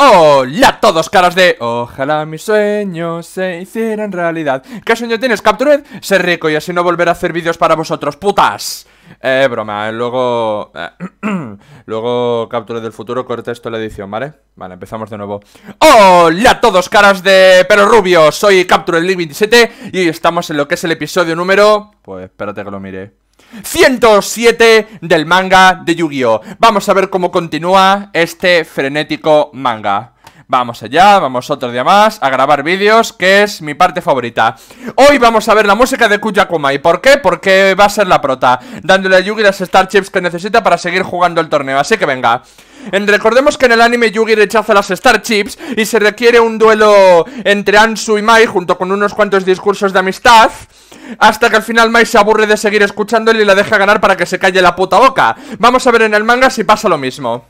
Hola a todos, caras de... Ojalá mis sueños se hicieran realidad. ¿Qué sueño tienes, Captured? Ser rico y así no volver a hacer vídeos para vosotros, putas. Eh, broma, eh, luego... Eh, luego Captured del futuro corta esto la edición, ¿vale? Vale, empezamos de nuevo. Hola a todos, caras de pero rubio. Soy Captured 27 y estamos en lo que es el episodio número... Pues espérate que lo mire. 107 del manga de Yu-Gi-Oh! Vamos a ver cómo continúa este frenético manga. Vamos allá, vamos otro día más a grabar vídeos, que es mi parte favorita. Hoy vamos a ver la música de Kuyakuma. ¿Y por qué? Porque va a ser la prota, dándole a Yugi las Star Chips que necesita para seguir jugando el torneo. Así que venga. recordemos que en el anime Yugi rechaza las Star Chips y se requiere un duelo entre Ansu y Mai junto con unos cuantos discursos de amistad hasta que al final Mai se aburre de seguir escuchándole y la deja ganar para que se calle la puta boca. Vamos a ver en el manga si pasa lo mismo.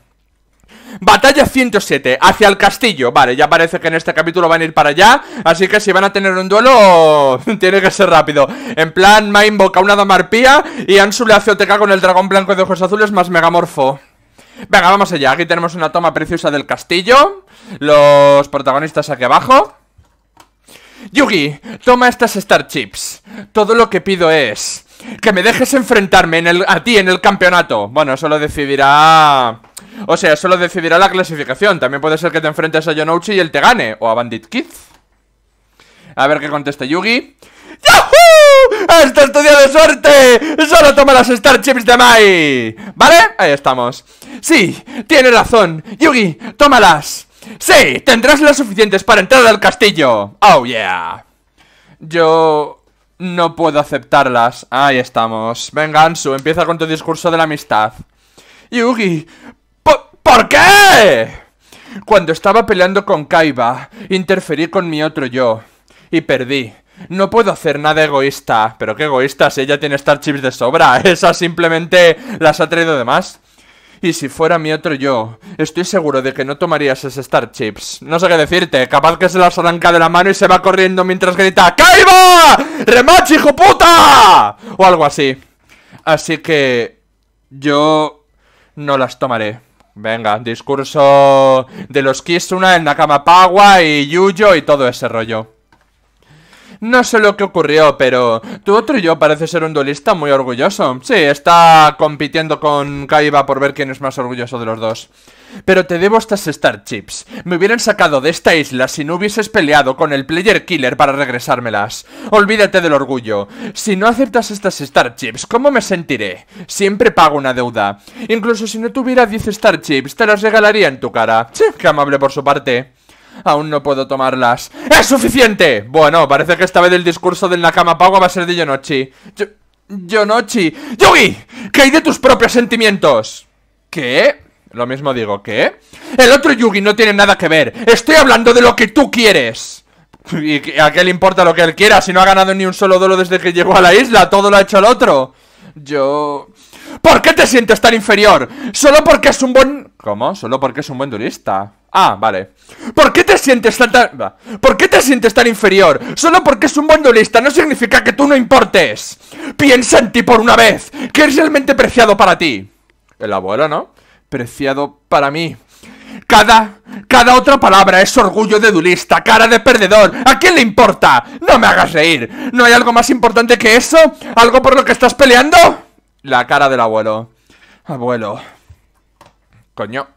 Batalla 107, hacia el castillo Vale, ya parece que en este capítulo van a ir para allá Así que si van a tener un duelo Tiene que ser rápido En plan, Mai invoca una dama arpía Y Ansu le hace OTK con el dragón blanco de ojos azules Más megamorfo Venga, vamos allá, aquí tenemos una toma preciosa del castillo Los protagonistas aquí abajo Yugi, toma estas Star Chips. Todo lo que pido es que me dejes enfrentarme en el, a ti en el campeonato. Bueno, eso lo decidirá... O sea, eso lo decidirá la clasificación. También puede ser que te enfrentes a Yonouchi y él te gane. O a Bandit Kid. A ver qué contesta Yugi. ¡Yahoo! ¡Este día de suerte! ¡Solo toma las Star Chips de Mai! ¿Vale? Ahí estamos. Sí, tiene razón. Yugi, tómalas. ¡Sí! ¡Tendrás las suficientes para entrar al castillo! ¡Oh, yeah! Yo... no puedo aceptarlas. Ahí estamos. Venga, Ansu, empieza con tu discurso de la amistad. Yugi... ¿Por qué? Cuando estaba peleando con Kaiba, interferí con mi otro yo. Y perdí. No puedo hacer nada egoísta. Pero qué egoísta, si ella tiene Star Chips de sobra. Esa simplemente las ha traído de más. Y si fuera mi otro yo, estoy seguro de que no tomarías esas Star Chips. No sé qué decirte, capaz que se las arranca de la mano y se va corriendo mientras grita ¡Caiba! ¡Remache, hijo puta! O algo así. Así que... Yo... No las tomaré. Venga, discurso de los Kisuna en Nakama Pagua y Yuyo y todo ese rollo. No sé lo que ocurrió, pero tu otro yo parece ser un duelista muy orgulloso. Sí, está compitiendo con Kaiba por ver quién es más orgulloso de los dos. Pero te debo estas Star Chips. Me hubieran sacado de esta isla si no hubieses peleado con el Player Killer para regresármelas. Olvídate del orgullo. Si no aceptas estas Star Chips, ¿cómo me sentiré? Siempre pago una deuda. Incluso si no tuviera 10 Star Chips, te las regalaría en tu cara. Che, qué amable por su parte. Aún no puedo tomarlas. ¡Es suficiente! Bueno, parece que esta vez el discurso del Nakama Pago va a ser de Yonochi. Yo... Yonochi. ¡Yugi! ¿Qué hay de tus propios sentimientos? ¿Qué? Lo mismo digo, ¿qué? El otro Yugi no tiene nada que ver. Estoy hablando de lo que tú quieres. ¿Y a qué le importa lo que él quiera si no ha ganado ni un solo duelo desde que llegó a la isla? Todo lo ha hecho el otro. Yo... ¿Por qué te sientes tan inferior? Solo porque es un buen... ¿Cómo? Solo porque es un buen turista. Ah, vale. ¿Por qué te sientes tan, ¿Por qué te sientes tan inferior? Solo porque es un bandolista no significa que tú no importes. Piensa en ti por una vez, que es realmente preciado para ti. El abuelo, ¿no? Preciado para mí. Cada, cada otra palabra es orgullo de dulista, cara de perdedor. ¿A quién le importa? No me hagas reír. ¿No hay algo más importante que eso? ¿Algo por lo que estás peleando? La cara del abuelo. Abuelo. Coño.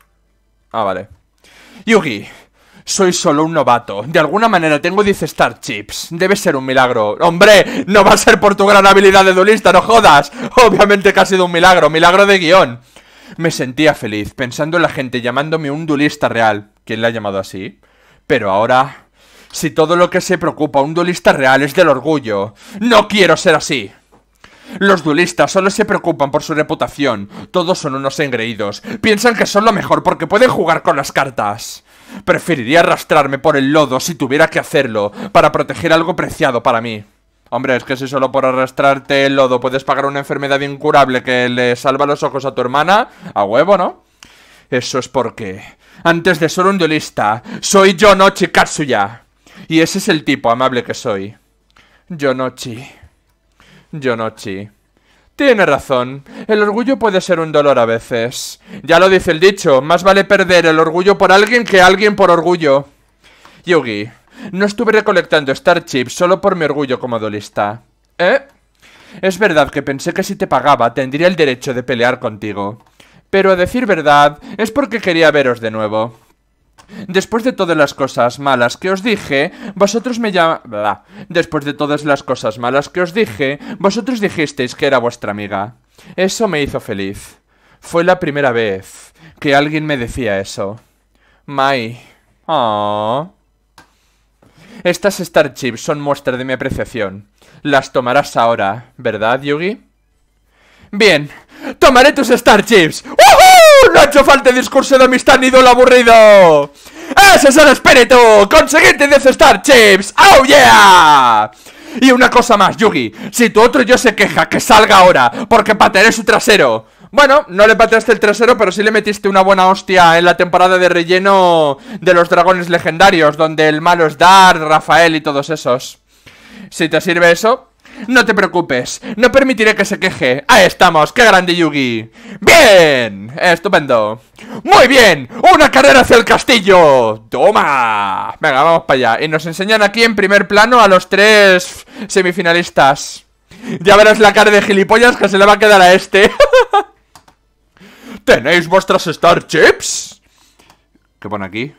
Ah, vale. Yugi, soy solo un novato. De alguna manera tengo 10 Star Chips. Debe ser un milagro. ¡Hombre! No va a ser por tu gran habilidad de duelista, no jodas. Obviamente que ha sido un milagro, milagro de guión. Me sentía feliz, pensando en la gente llamándome un duelista real. ¿Quién la ha llamado así? Pero ahora... Si todo lo que se preocupa un duelista real es del orgullo. No quiero ser así. Los duelistas solo se preocupan por su reputación. Todos son unos engreídos. Piensan que son lo mejor porque pueden jugar con las cartas. Preferiría arrastrarme por el lodo si tuviera que hacerlo, para proteger algo preciado para mí. Hombre, es que si solo por arrastrarte el lodo puedes pagar una enfermedad incurable que le salva los ojos a tu hermana, a huevo, ¿no? Eso es porque... Antes de ser un duelista, soy Yonochi Katsuya. Y ese es el tipo amable que soy. Yonochi... Yonochi. Tiene razón. El orgullo puede ser un dolor a veces. Ya lo dice el dicho, más vale perder el orgullo por alguien que alguien por orgullo. Yugi, no estuve recolectando Star Chips solo por mi orgullo como dolista. ¿Eh? Es verdad que pensé que si te pagaba tendría el derecho de pelear contigo. Pero a decir verdad, es porque quería veros de nuevo. Después de todas las cosas malas que os dije, vosotros me llamáis. Después de todas las cosas malas que os dije, vosotros dijisteis que era vuestra amiga. Eso me hizo feliz. Fue la primera vez que alguien me decía eso. Mai. Oh. Estas Chips son muestra de mi apreciación. Las tomarás ahora, ¿verdad, Yugi? Bien, tomaré tus Star ¡Uh! No ha hecho falta discurso de amistad ni duelo aburrido. ¡Ese es el espíritu! de Star Chips! ¡Oh, yeah! Y una cosa más, Yugi. Si tu otro yo se queja, que salga ahora, porque patearé su trasero. Bueno, no le pateaste el trasero, pero sí le metiste una buena hostia en la temporada de relleno de los dragones legendarios, donde el malo es Dar, Rafael y todos esos. Si te sirve eso, no te preocupes, no permitiré que se queje. Ahí estamos, qué grande Yugi. Bien, estupendo. Muy bien, una carrera hacia el castillo. Toma. Venga, vamos para allá. Y nos enseñan aquí en primer plano a los tres semifinalistas. Ya verás la cara de gilipollas que se le va a quedar a este. ¿Tenéis vuestras Star Chips? ¿Qué pone aquí?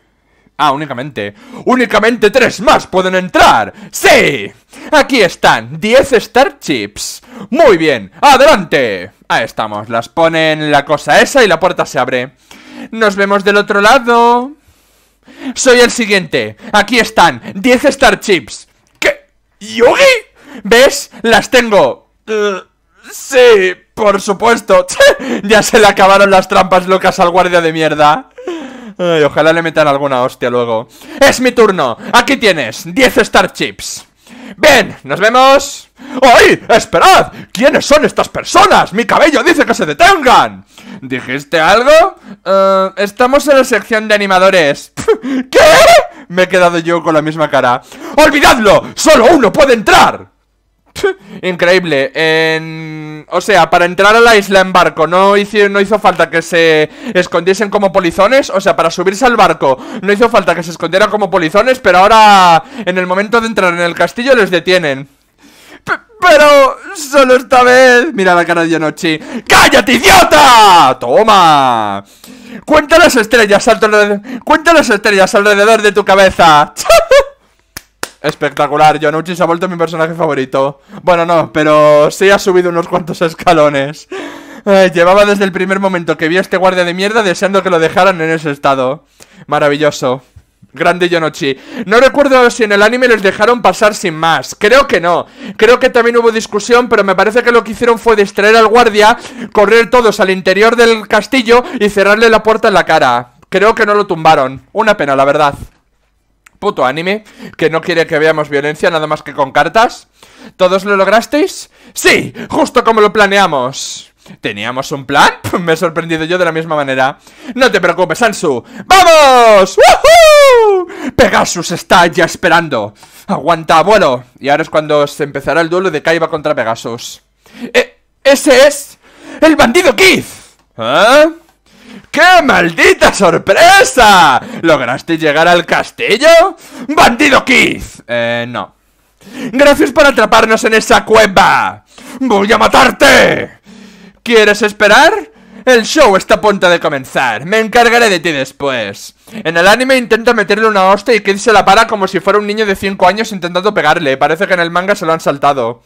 Ah, únicamente. ¡Únicamente tres más pueden entrar! ¡Sí! Aquí están, 10 Star Chips. Muy bien, adelante. Ahí estamos, las ponen la cosa esa y la puerta se abre. Nos vemos del otro lado. Soy el siguiente. Aquí están, 10 Star Chips. ¿Qué? ¿Yogi? ¿Ves? Las tengo. sí, por supuesto. ya se le acabaron las trampas locas al guardia de mierda ojalá le metan alguna hostia luego. ¡Es mi turno! ¡Aquí tienes! ¡10 Star Chips! Ven, ¡Nos vemos! ¡Ay! ¡Esperad! ¿Quiénes son estas personas? ¡Mi cabello dice que se detengan! ¿Dijiste algo? Eh, estamos en la sección de animadores. ¿Qué? Me he quedado yo con la misma cara. ¡Olvidadlo! ¡Solo uno puede entrar! Increíble. En... O sea, para entrar a la isla en barco no hizo, no hizo falta que se escondiesen como polizones. O sea, para subirse al barco no hizo falta que se escondieran como polizones. Pero ahora, en el momento de entrar en el castillo, les detienen. pero solo esta vez. Mira la cara de Yonochi. ¡Cállate, idiota! ¡Toma! Cuenta las estrellas alrededor. Cuenta las estrellas alrededor de tu cabeza. Espectacular, Yonuchi se ha vuelto mi personaje favorito. Bueno, no, pero sí ha subido unos cuantos escalones. llevaba desde el primer momento que vi a este guardia de mierda deseando que lo dejaran en ese estado. Maravilloso. Grande Yonuchi. No recuerdo si en el anime les dejaron pasar sin más. Creo que no. Creo que también hubo discusión, pero me parece que lo que hicieron fue distraer al guardia, correr todos al interior del castillo y cerrarle la puerta en la cara. Creo que no lo tumbaron. Una pena, la verdad puto anime que no quiere que veamos violencia nada más que con cartas. ¿Todos lo lograsteis? ¡Sí! ¡Justo como lo planeamos! ¿Teníamos un plan? Me he sorprendido yo de la misma manera. No te preocupes, Ansu. ¡Vamos! ¡Woohoo! Pegasus está ya esperando. Aguanta, abuelo. Y ahora es cuando se empezará el duelo de Kaiba contra Pegasus. E, ¡Ese es el bandido Keith! ¿Eh? ¿Ah? ¡Qué maldita sorpresa! ¿Lograste llegar al castillo? ¡Bandido Keith! Eh, no. Gracias por atraparnos en esa cueva. ¡Voy a matarte! ¿Quieres esperar? El show está a punto de comenzar. Me encargaré de ti después. En el anime intenta meterle una hostia y Kid se la para como si fuera un niño de 5 años intentando pegarle. Parece que en el manga se lo han saltado.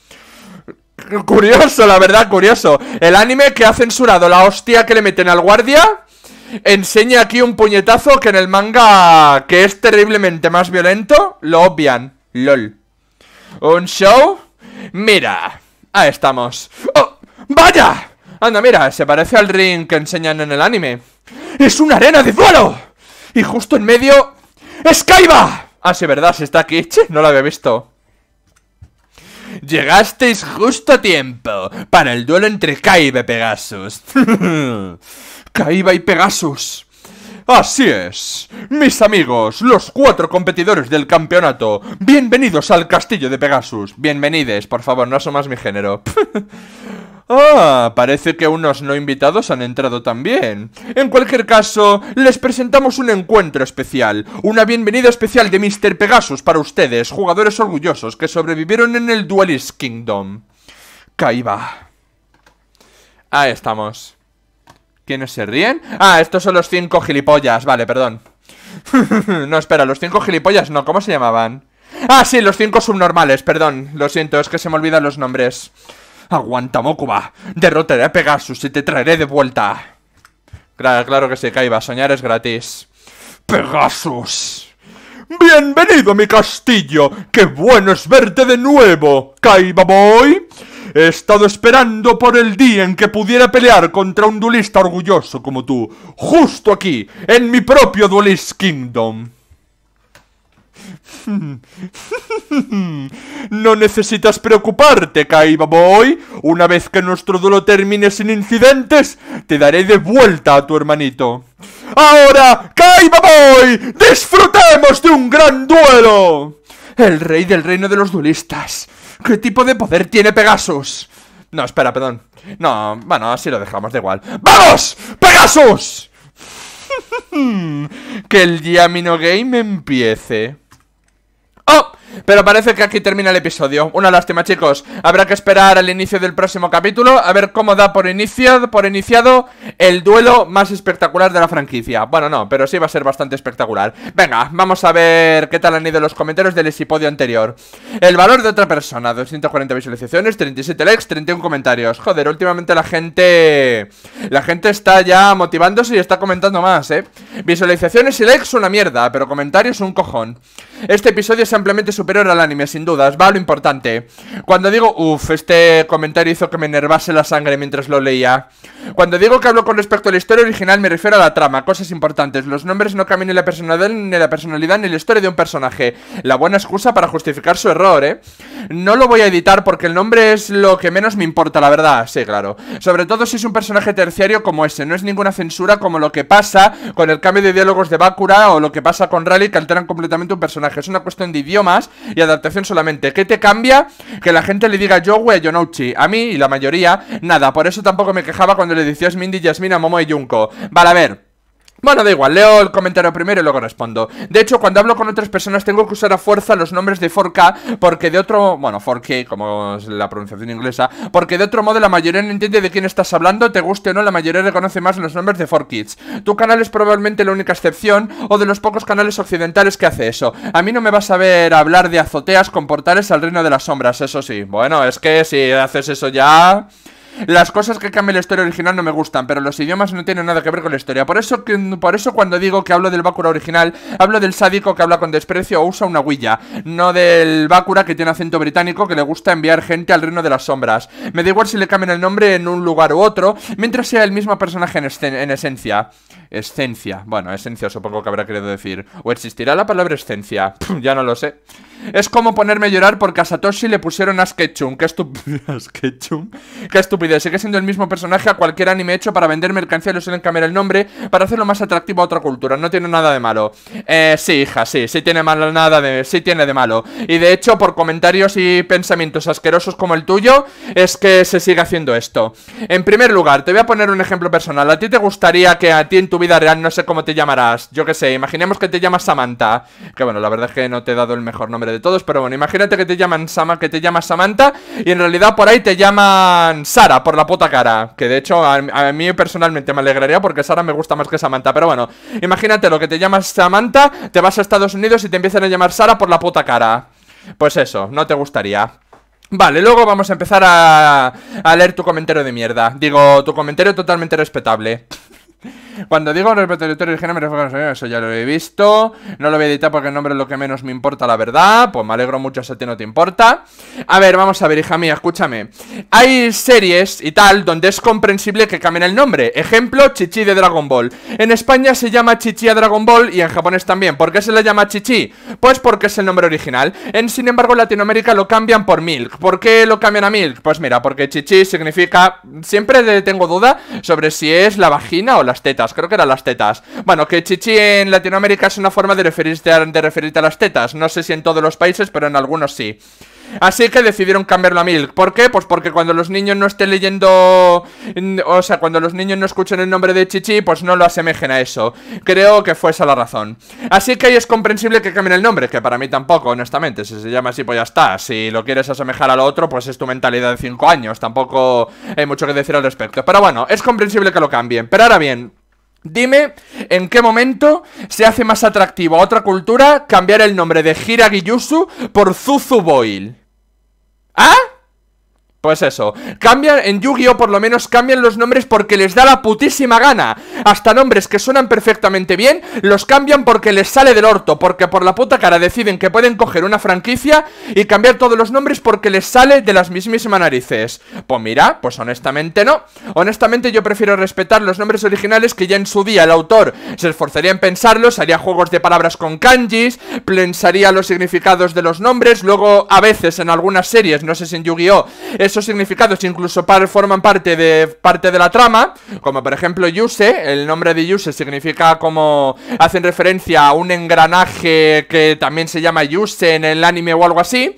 Curioso, la verdad, curioso. El anime que ha censurado la hostia que le meten al guardia enseña aquí un puñetazo que en el manga, que es terriblemente más violento, lo obvian. LOL. ¿Un show? Mira. Ahí estamos. ¡Oh! ¡Vaya! Anda, mira, se parece al ring que enseñan en el anime. ¡Es una arena de duelo! Y justo en medio... Kaiba! Ah, sí, verdad, se está aquí. Che, no lo había visto. Llegasteis justo a tiempo para el duelo entre Kaibe y Pegasus. Caiba y Pegasus. Así es. Mis amigos, los cuatro competidores del campeonato, bienvenidos al castillo de Pegasus. Bienvenides, por favor, no asomas mi género. Ah, parece que unos no invitados han entrado también. En cualquier caso, les presentamos un encuentro especial, una bienvenida especial de Mr. Pegasus para ustedes, jugadores orgullosos que sobrevivieron en el Duelist Kingdom. Caiba. Ahí estamos. ¿Quiénes se ríen? Ah, estos son los cinco gilipollas. Vale, perdón. no, espera, los cinco gilipollas no. ¿Cómo se llamaban? Ah, sí, los cinco subnormales. Perdón, lo siento, es que se me olvidan los nombres. Aguanta, Mokuba. Derrotaré a Pegasus y te traeré de vuelta. Claro, claro que sí, Kaiba. Soñar es gratis. Pegasus. Bienvenido a mi castillo. Qué bueno es verte de nuevo, Kaiba Boy. He estado esperando por el día en que pudiera pelear contra un duelista orgulloso como tú, justo aquí, en mi propio Duelist Kingdom. No necesitas preocuparte, Kaiba Boy. Una vez que nuestro duelo termine sin incidentes, te daré de vuelta a tu hermanito. Ahora, Kaiba Boy, disfrutemos de un gran duelo. El rey del reino de los duelistas. ¿Qué tipo de poder tiene Pegasus? No, espera, perdón. No, bueno, así lo dejamos, da igual. ¡Vamos! ¡Pegasus! que el Diamino Game empiece. ¡Oh! Pero parece que aquí termina el episodio. Una lástima, chicos. Habrá que esperar al inicio del próximo capítulo a ver cómo da por iniciado, por iniciado el duelo más espectacular de la franquicia. Bueno, no, pero sí va a ser bastante espectacular. Venga, vamos a ver qué tal han ido los comentarios del episodio anterior. El valor de otra persona, 240 visualizaciones, 37 likes, 31 comentarios. Joder, últimamente la gente la gente está ya motivándose y está comentando más, ¿eh? Visualizaciones y likes una mierda, pero comentarios un cojón. Este episodio simplemente es superior al anime, sin dudas, va a lo importante. Cuando digo, uff, este comentario hizo que me enervase la sangre mientras lo leía. Cuando digo que hablo con respecto a la historia original, me refiero a la trama, cosas importantes. Los nombres no cambian ni la personalidad, ni la personalidad, ni la historia de un personaje. La buena excusa para justificar su error, ¿eh? No lo voy a editar porque el nombre es lo que menos me importa, la verdad, sí, claro. Sobre todo si es un personaje terciario como ese, no es ninguna censura como lo que pasa con el cambio de diálogos de Bakura o lo que pasa con Rally que alteran completamente un personaje. Es una cuestión de idiomas y adaptación solamente. ¿Qué te cambia? Que la gente le diga Yowe a Yonouchi. A mí y la mayoría, nada. Por eso tampoco me quejaba cuando le decías Mindy, Yasmina, Momo y Junko. Vale, a ver. Bueno, da igual, leo el comentario primero y luego respondo. De hecho, cuando hablo con otras personas tengo que usar a fuerza los nombres de Forca porque de otro... Bueno, 4 como es la pronunciación inglesa. Porque de otro modo la mayoría no entiende de quién estás hablando, te guste o no, la mayoría reconoce más los nombres de 4Kids. Tu canal es probablemente la única excepción o de los pocos canales occidentales que hace eso. A mí no me vas a ver hablar de azoteas con portales al reino de las sombras, eso sí. Bueno, es que si haces eso ya... Las cosas que cambia la historia original no me gustan, pero los idiomas no tienen nada que ver con la historia. Por eso, por eso cuando digo que hablo del Bakura original, hablo del sádico que habla con desprecio o usa una huilla, no del Bakura que tiene acento británico que le gusta enviar gente al reino de las sombras. Me da igual si le cambian el nombre en un lugar u otro, mientras sea el mismo personaje en, esencia. esencia. bueno, esencia supongo que habrá querido decir. ¿O existirá la palabra esencia? ya no lo sé. Es como ponerme a llorar porque a Satoshi le pusieron a Sketchum. Qué estupidez. que Qué estupidez. Sigue siendo el mismo personaje a cualquier anime hecho para vender mercancía y le suelen cambiar el nombre para hacerlo más atractivo a otra cultura. No tiene nada de malo. Eh, sí, hija, sí. Sí tiene malo, nada de... Sí tiene de malo. Y de hecho, por comentarios y pensamientos asquerosos como el tuyo, es que se sigue haciendo esto. En primer lugar, te voy a poner un ejemplo personal. ¿A ti te gustaría que a ti en tu vida real, no sé cómo te llamarás, yo qué sé, imaginemos que te llamas Samantha? Que bueno, la verdad es que no te he dado el mejor nombre de todos, pero bueno, imagínate que te llaman que te llamas Samantha y en realidad por ahí te llaman Sara por la puta cara, que de hecho a, mí personalmente me alegraría porque Sara me gusta más que Samantha, pero bueno, imagínate lo que te llamas Samantha, te vas a Estados Unidos y te empiezan a llamar Sara por la puta cara. Pues eso, no te gustaría. Vale, luego vamos a empezar a, a leer tu comentario de mierda. Digo, tu comentario totalmente respetable. Cuando digo repertorio original me refiero a eso, ya lo he visto. No lo voy a editar porque el nombre es lo que menos me importa, la verdad. Pues me alegro mucho si a ti no te importa. A ver, vamos a ver, hija mía, escúchame. Hay series y tal donde es comprensible que cambien el nombre. Ejemplo, Chichi de Dragon Ball. En España se llama Chichi a Dragon Ball y en japonés también. ¿Por qué se le llama Chichi? Pues porque es el nombre original. En, sin embargo, en Latinoamérica lo cambian por Milk. ¿Por qué lo cambian a Milk? Pues mira, porque Chichi significa... Siempre tengo duda sobre si es la vagina o las tetas, creo que eran las tetas Bueno, que chichi en Latinoamérica es una forma de referirte a, de referirte a las tetas No sé si en todos los países, pero en algunos sí Así que decidieron cambiarlo a Milk. ¿Por qué? Pues porque cuando los niños no estén leyendo... O sea, cuando los niños no escuchen el nombre de Chichi, pues no lo asemejen a eso. Creo que fue esa la razón. Así que es comprensible que cambien el nombre, que para mí tampoco, honestamente. Si se llama así, pues ya está. Si lo quieres asemejar a lo otro, pues es tu mentalidad de 5 años. Tampoco hay mucho que decir al respecto. Pero bueno, es comprensible que lo cambien. Pero ahora bien, Dime en qué momento se hace más atractivo a otra cultura cambiar el nombre de Hiragiyusu por Zuzu Boyle ¿Ah? es pues eso Cambian, en Yu-Gi-Oh por lo menos cambian los nombres porque les da la putísima gana Hasta nombres que suenan perfectamente bien Los cambian porque les sale del orto Porque por la puta cara deciden que pueden coger una franquicia Y cambiar todos los nombres porque les sale de las mismísimas narices Pues mira, pues honestamente no Honestamente yo prefiero respetar los nombres originales que ya en su día el autor se esforzaría en pensarlos Haría juegos de palabras con kanjis Pensaría los significados de los nombres Luego a veces en algunas series, no sé si en Yu-Gi-Oh! Eso esos significados incluso forman parte de, parte de la trama, como por ejemplo Yuse, el nombre de Yuse significa como hacen referencia a un engranaje que también se llama Yuse en el anime o algo así.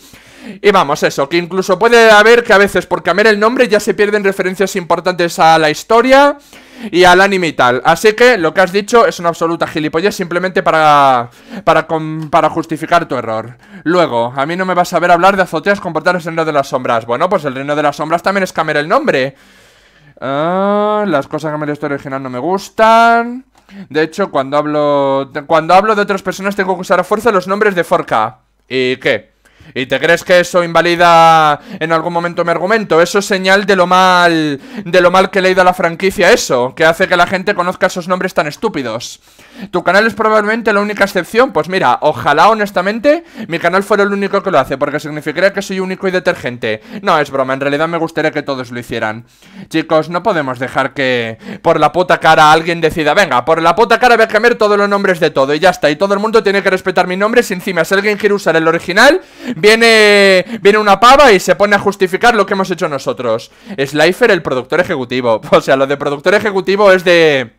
Y vamos, eso, que incluso puede haber que a veces por cambiar el nombre ya se pierden referencias importantes a la historia y al anime y tal. Así que lo que has dicho es una absoluta gilipollez simplemente para, para, para justificar tu error. Luego, a mí no me vas a ver hablar de azoteas con portales en Reino de las Sombras. Bueno, pues el Reino de las Sombras también es cambiar el nombre. Ah, las cosas que me le estoy original no me gustan. De hecho, cuando hablo, cuando hablo de otras personas tengo que usar a fuerza los nombres de Forca. ¿Y qué? ¿Y te crees que eso invalida en algún momento mi argumento? Eso es señal de lo mal de lo mal que le ha ido a la franquicia eso, que hace que la gente conozca esos nombres tan estúpidos. Tu canal es probablemente la única excepción, pues mira, ojalá honestamente mi canal fuera el único que lo hace, porque significaría que soy único y detergente. No, es broma, en realidad me gustaría que todos lo hicieran. Chicos, no podemos dejar que por la puta cara alguien decida, venga, por la puta cara voy a cambiar todos los nombres de todo y ya está, y todo el mundo tiene que respetar mi nombre si encima si alguien quiere usar el original, viene, viene una pava y se pone a justificar lo que hemos hecho nosotros. Slifer, el productor ejecutivo. O sea, lo de productor ejecutivo es de...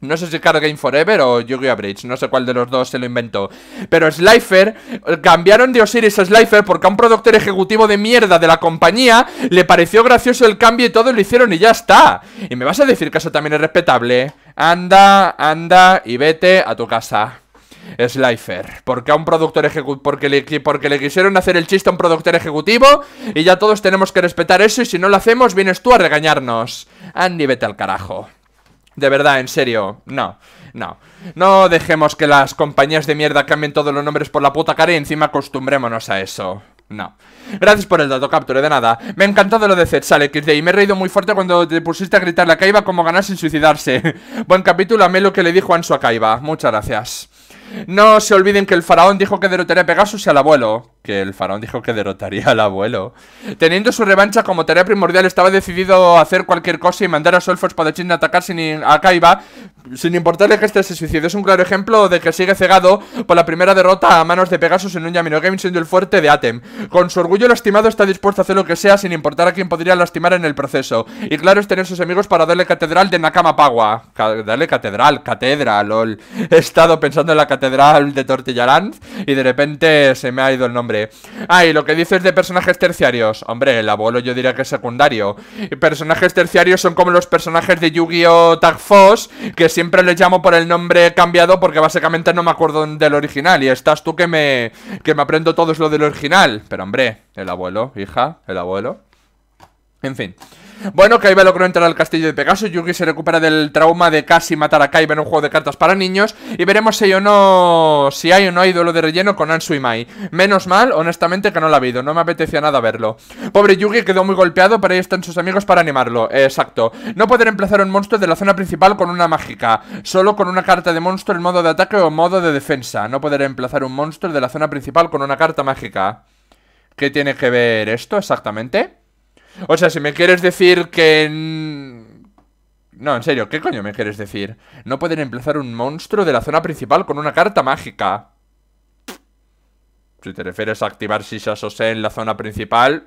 No sé si Card Game Forever o Yu-Gi-Oh! no sé cuál de los dos se lo inventó. Pero Slifer, cambiaron de Osiris a Slifer porque a un productor ejecutivo de mierda de la compañía le pareció gracioso el cambio y todo lo hicieron y ya está. ¿Y me vas a decir que eso también es respetable? Anda, anda y vete a tu casa. Slifer. Porque a un productor ejecutivo. Porque le, porque le quisieron hacer el chiste a un productor ejecutivo. Y ya todos tenemos que respetar eso. Y si no lo hacemos, vienes tú a regañarnos. Andy, vete al carajo. De verdad, en serio. No, no. No dejemos que las compañías de mierda cambien todos los nombres por la puta cara y encima acostumbrémonos a eso. No. Gracias por el dato capture, de nada. Me ha encantado lo de Zed, XD y me he reído muy fuerte cuando te pusiste a gritarle a Kaiba como ganas sin suicidarse. Buen capítulo, amé lo que le dijo Anso a Kaiba. Muchas gracias. No se olviden que el faraón dijo que derrotaría a Pegasus y al abuelo que el faraón dijo que derrotaría al abuelo. Teniendo su revancha como tarea primordial, estaba decidido a hacer cualquier cosa y mandar a para Espadachín a atacar sin a Kaiba, sin importarle que este se suicide. Es un claro ejemplo de que sigue cegado por la primera derrota a manos de Pegasus en un Yamino Game, siendo el fuerte de Atem. Con su orgullo lastimado, está dispuesto a hacer lo que sea sin importar a quién podría lastimar en el proceso. Y claro es tener sus amigos para darle catedral de Nakama Pagua. darle catedral, catedral lol. He estado pensando en la catedral de Tortillarán y de repente se me ha ido el nombre. Ah, Ay, lo que dices de personajes terciarios. Hombre, el abuelo yo diría que es secundario. Personajes terciarios son como los personajes de Yu-Gi-Oh! Tag Force, que siempre les llamo por el nombre cambiado porque básicamente no me acuerdo del original. Y estás tú que me, que me aprendo todo es lo del original. Pero hombre, el abuelo, hija, el abuelo. En fin. Bueno, Kaiba logró entrar al castillo de Pegaso, Yugi se recupera del trauma de casi matar a Kaiba en un juego de cartas para niños y veremos si hay o no si hay o no hay de relleno con Ansu y Mai. Menos mal, honestamente, que no la ha habido, no me apetecía nada verlo. Pobre Yugi quedó muy golpeado, pero ahí están sus amigos para animarlo. exacto. No poder emplazar un monstruo de la zona principal con una mágica, solo con una carta de monstruo en modo de ataque o modo de defensa. No poder emplazar un monstruo de la zona principal con una carta mágica. ¿Qué tiene que ver esto exactamente? O sea, si me quieres decir que... No, en serio, ¿qué coño me quieres decir? No pueden emplazar un monstruo de la zona principal con una carta mágica. Si te refieres a activar Sisas en la zona principal,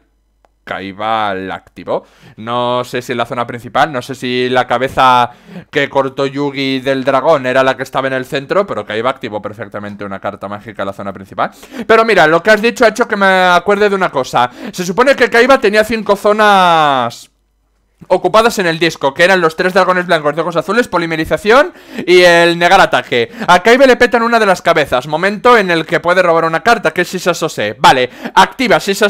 la activó, No sé si en la zona principal, no sé si la cabeza que cortó Yugi del dragón era la que estaba en el centro, pero Kaiba activó perfectamente una carta mágica en la zona principal. Pero mira, lo que has dicho ha hecho que me acuerde de una cosa. Se supone que Kaiba tenía cinco zonas ocupadas en el disco, que eran los tres dragones blancos dos azules, polimerización y el negar ataque. A Kaiba le petan una de las cabezas, momento en el que puede robar una carta, que es Sisa sose Vale, activa Sisa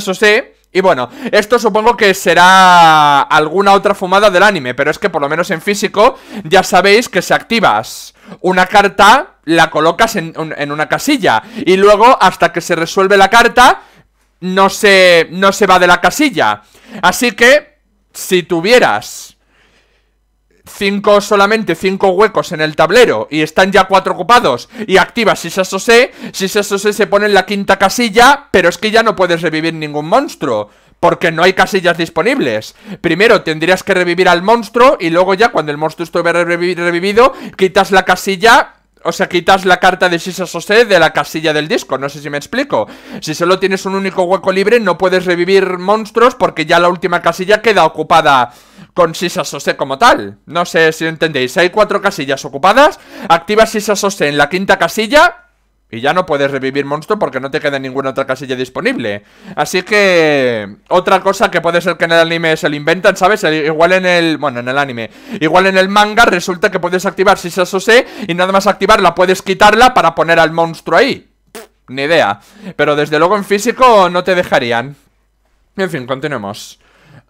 y bueno, esto supongo que será alguna otra fumada del anime, pero es que por lo menos en físico ya sabéis que si activas una carta, la colocas en, en una casilla y luego hasta que se resuelve la carta, no se, no se va de la casilla. Así que, si tuvieras cinco solamente cinco huecos en el tablero y están ya cuatro ocupados y activas Sisasose, si se pone en la quinta casilla, pero es que ya no puedes revivir ningún monstruo. Porque no hay casillas disponibles Primero tendrías que revivir al monstruo Y luego ya cuando el monstruo estuviera revivido Quitas la casilla o sea, quitas la carta de Sisa Sose de la casilla del disco, no sé si me explico. Si solo tienes un único hueco libre, no puedes revivir monstruos porque ya la última casilla queda ocupada con Sisa Sose como tal. No sé si entendéis. Hay cuatro casillas ocupadas, Activa Sisa Sose en la quinta casilla y ya no puedes revivir monstruo porque no te queda ninguna otra casilla disponible. Así que... Otra cosa que puede ser que en el anime se lo inventan, ¿sabes? Igual en el... Bueno, en el anime. Igual en el manga resulta que puedes activar si se y nada más activarla puedes quitarla para poner al monstruo ahí. ni idea. Pero desde luego en físico no te dejarían. En fin, continuemos.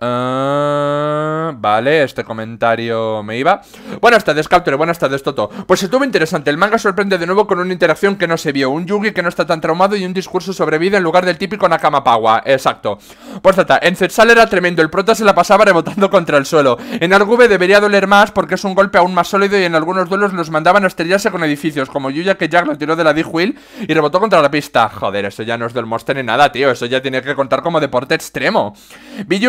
Ah, vale, este comentario me iba. Buenas tardes, Capture, buenas tardes, Toto. Pues estuvo interesante. El manga sorprende de nuevo con una interacción que no se vio, un Yugi que no está tan traumado y un discurso sobre vida en lugar del típico pagua Exacto. Pues tata, en Zetsal era tremendo, el prota se la pasaba rebotando contra el suelo. En Argube debería doler más porque es un golpe aún más sólido y en algunos duelos los mandaban a estrellarse con edificios, como Yuya que Jack lo tiró de la d y rebotó contra la pista. Joder, eso ya no es del monster ni nada, tío. Eso ya tiene que contar como deporte extremo. Vi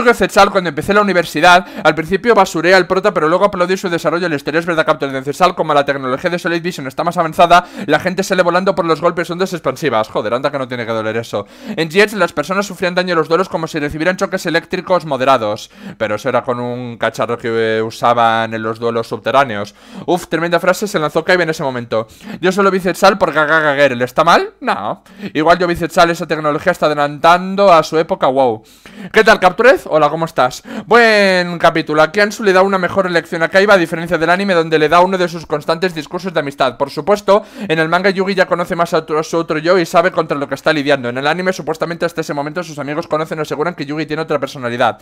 cuando empecé la universidad, al principio basuré al prota, pero luego aplaudí su desarrollo el exterior, es verdad, Captain de Cesal, como la tecnología de Solid Vision está más avanzada, la gente sale volando por los golpes ondas expansivas. Joder, anda que no tiene que doler eso. En Jets las personas sufrían daño en los duelos como si recibieran choques eléctricos moderados, pero eso era con un cacharro que eh, usaban en los duelos subterráneos. Uf, tremenda frase, se lanzó Kaibe en ese momento. Yo solo vi sal por gagagaguer, ¿le está mal? No. Igual yo vi esa tecnología está adelantando a su época, wow. ¿Qué tal, Capturez? Hola, ¿cómo estás? Buen capítulo, aquí Ansu le da una mejor elección a Kaiba a diferencia del anime donde le da uno de sus constantes discursos de amistad Por supuesto, en el manga Yugi ya conoce más a, otros su otro yo y sabe contra lo que está lidiando En el anime supuestamente hasta ese momento sus amigos conocen o aseguran que Yugi tiene otra personalidad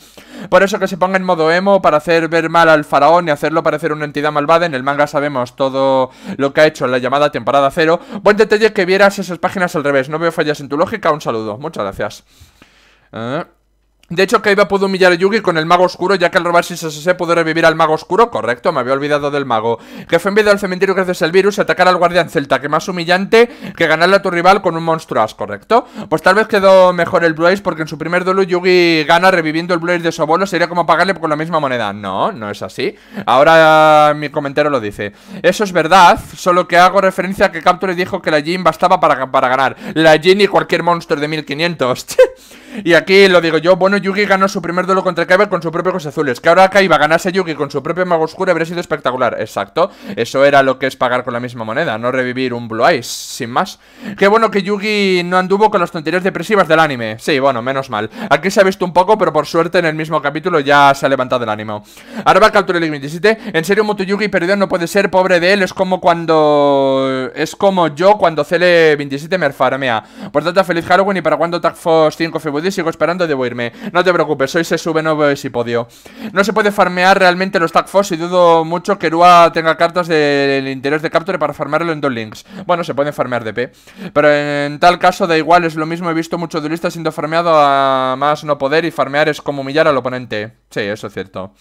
Por eso que se ponga en modo emo para hacer ver mal al faraón y hacerlo parecer una entidad malvada En el manga sabemos todo lo que ha hecho en la llamada temporada cero Buen detalle que vieras esas páginas al revés, no veo fallas en tu lógica, un saludo, muchas gracias eh. De hecho, Kaiba pudo humillar a Yugi con el mago oscuro, ya que al robar se se pudo revivir al mago oscuro. Correcto, me había olvidado del mago. Que fue enviado al cementerio gracias al virus, atacar al guardián celta, que más humillante que ganarle a tu rival con un monstruo as, ¿correcto? Pues tal vez quedó mejor el Blaze, porque en su primer duelo Yugi gana reviviendo el Blaze de su sería como pagarle con la misma moneda. No, no es así. Ahora mi comentario lo dice. Eso es verdad, solo que hago referencia a que Capture dijo que la Jin bastaba para, para ganar. La Jin y cualquier monstruo de 1500. y aquí lo digo yo, bueno Yugi ganó su primer duelo contra Kaiba con su propio Cosa Azules. Que ahora Kaiba ganase Yugi con su propio Mago Oscuro habría sido espectacular. Exacto. Eso era lo que es pagar con la misma moneda, no revivir un Blue Eyes, sin más. Qué bueno que Yugi no anduvo con las tonterías depresivas del anime. Sí, bueno, menos mal. Aquí se ha visto un poco, pero por suerte en el mismo capítulo ya se ha levantado el ánimo. Ahora va Capture League 27. En serio, Muto Yugi perdido no puede ser, pobre de él. Es como cuando. Es como yo cuando Cele 27 me farmea. Por tanto, feliz Halloween y para cuando Tag Force 5 Febudí sigo esperando debo irme. No te preocupes, soy nuevo veo si podio. No se puede farmear realmente los Tag y dudo mucho que Rua tenga cartas del interés de Capture para farmarlo en dos links. Bueno, se puede farmear DP. Pero en tal caso da igual, es lo mismo. He visto muchos duelistas siendo farmeado a más no poder y farmear es como humillar al oponente. Sí, eso es cierto.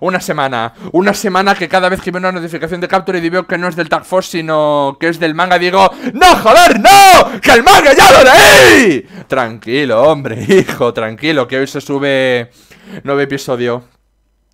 Una semana. Una semana que cada vez que veo una notificación de captura y veo que no es del Tag Force, sino que es del manga, digo, ¡No, joder, no! ¡Que el manga ya lo leí! Tranquilo, hombre, hijo, tranquilo, que hoy se sube Nueve episodio.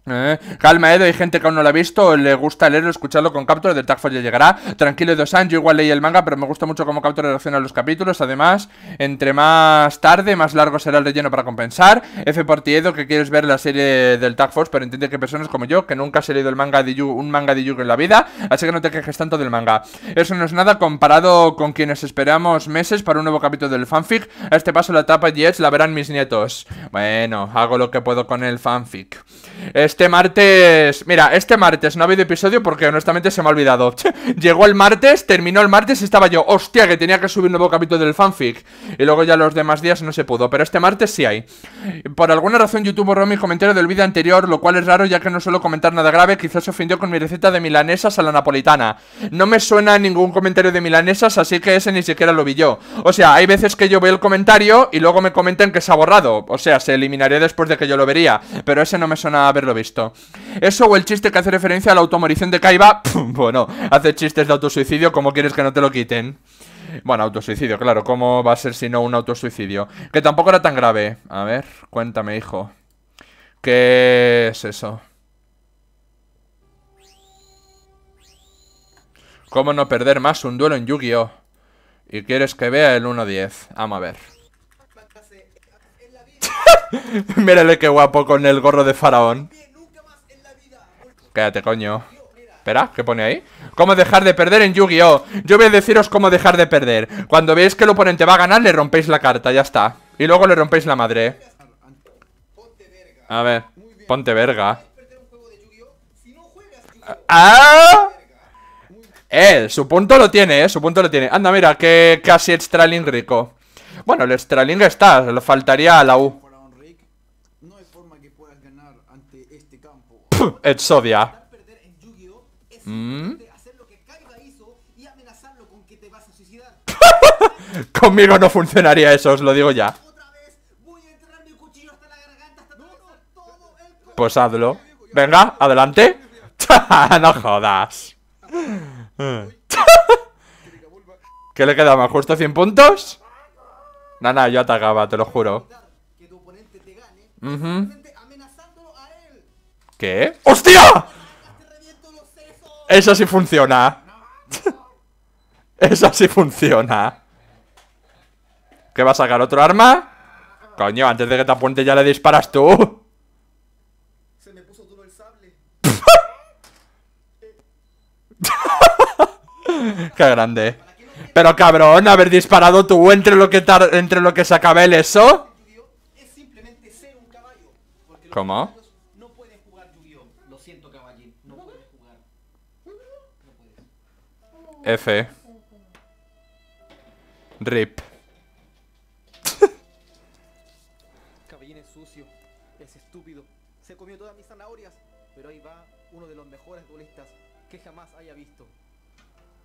Eh, calma, Edo, hay gente que aún no lo ha visto, le gusta leerlo, escucharlo con Capture, del Tag Force ya llegará. Tranquilo, Edo San, yo igual leí el manga, pero me gusta mucho cómo Capture relaciona los capítulos. Además, entre más tarde, más largo será el relleno para compensar. F por ti, Edo, que quieres ver la serie del Tag Force, pero entiende que personas como yo, que nunca se leído el manga de Yu, un manga de Yu en la vida, así que no te quejes tanto del manga. Eso no es nada comparado con quienes esperamos meses para un nuevo capítulo del fanfic. A este paso, la etapa Jets la verán mis nietos. Bueno, hago lo que puedo con el fanfic. Este martes... Mira, este martes no ha habido episodio porque honestamente se me ha olvidado Llegó el martes, terminó el martes y estaba yo Hostia, que tenía que subir un nuevo capítulo del fanfic Y luego ya los demás días no se pudo Pero este martes sí hay Por alguna razón YouTube borró mi comentario del vídeo anterior Lo cual es raro ya que no suelo comentar nada grave Quizás se ofendió con mi receta de milanesas a la napolitana No me suena ningún comentario de milanesas Así que ese ni siquiera lo vi yo O sea, hay veces que yo veo el comentario Y luego me comentan que se ha borrado O sea, se eliminaría después de que yo lo vería Pero ese no me suena haberlo visto eso o el chiste que hace referencia a la automorición de Kaiba. bueno, hace chistes de autosuicidio, ¿Cómo quieres que no te lo quiten? Bueno, autosuicidio, claro, ¿cómo va a ser si no un autosuicidio? Que tampoco era tan grave. A ver, cuéntame, hijo. ¿Qué es eso? ¿Cómo no perder más un duelo en Yu-Gi-Oh? Y quieres que vea el 1-10. Vamos a ver. Mírale qué guapo con el gorro de faraón. Cállate, coño Espera, ¿qué pone ahí? ¿Cómo dejar de perder en Yu-Gi-Oh? Yo voy a deciros cómo dejar de perder Cuando veis que el oponente va a ganar, le rompéis la carta, ya está Y luego le rompéis la madre A ver, ponte verga ¡Ah! Eh, su punto lo tiene, eh, su punto lo tiene Anda, mira, que casi link rico Bueno, el Straling está, le faltaría a la U Exodia. Mm. Conmigo no funcionaría eso, os lo digo ya. Pues hazlo. Venga, adelante. no jodas. ¿Qué le quedaba? ¿Justo 100 puntos? Ah, Nada, yo atacaba, te lo juro. Uh ¿Qué? ¡Hostia! Eso sí funciona. Eso sí funciona. ¿Qué va a sacar? ¿Otro arma? Coño, antes de que te apunte ya le disparas tú. Se Qué grande. Pero cabrón, haber disparado tú entre lo que entre lo que se sacaba el eso. ¿Cómo? siento, caballín. No puedes jugar. No puedes. F. Rip. Caballín es sucio, es estúpido. Se comió todas mis zanahorias, pero ahí va uno de los mejores duelistas que jamás haya visto.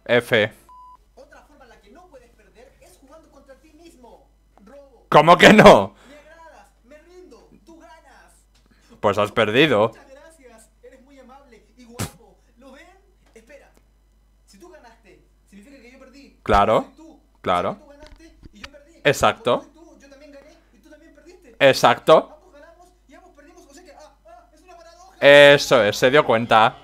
F. Otra forma en la que no puedes perder es jugando contra ti mismo. Robo. ¿Cómo que no? Me agradas, me rindo, tú ganas. Pues has perdido. Claro, claro. Exacto. Exacto. Eso es, se dio cuenta.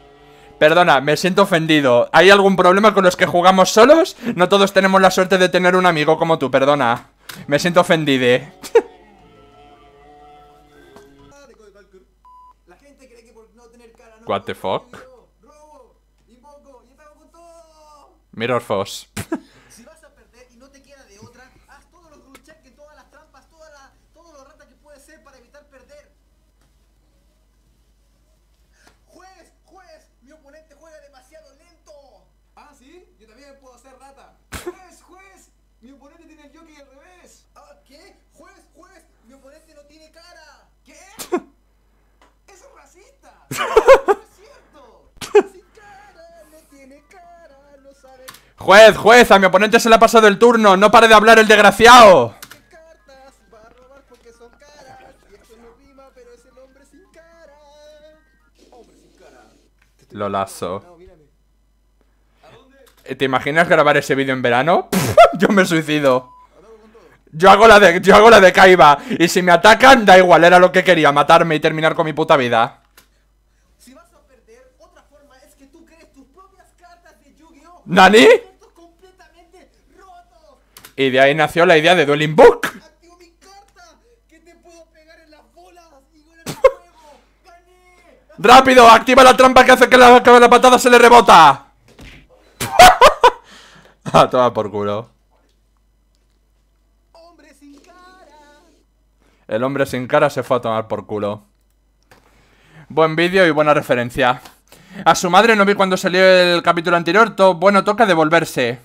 Perdona, me siento ofendido. ¿Hay algún problema con los que jugamos solos? No todos tenemos la suerte de tener un amigo como tú, perdona. Me siento ofendido. What the fuck? Mirror Foss. Juez, juez, a mi oponente se le ha pasado el turno. No pare de hablar el desgraciado. Lo lazo. ¿Te imaginas grabar ese vídeo en verano? yo me suicido. Yo hago la de yo hago la de Kaiba y si me atacan da igual, era lo que quería, matarme y terminar con mi puta vida. ¿Nani? Y de ahí nació la idea de Dueling Book. ¡Rápido! ¡Activa la trampa que hace que la, la patada se le rebota! A tomar por culo. El hombre sin cara se fue a tomar por culo. Buen vídeo y buena referencia. A su madre no vi cuando salió el capítulo anterior. bueno, toca devolverse.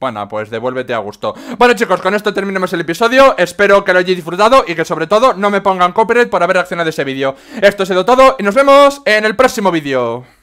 Bueno, pues devuélvete a gusto. Bueno, chicos, con esto terminamos el episodio. Espero que lo hayáis disfrutado y que sobre todo no me pongan copyright por haber reaccionado ese vídeo. Esto ha sido todo y nos vemos en el próximo vídeo.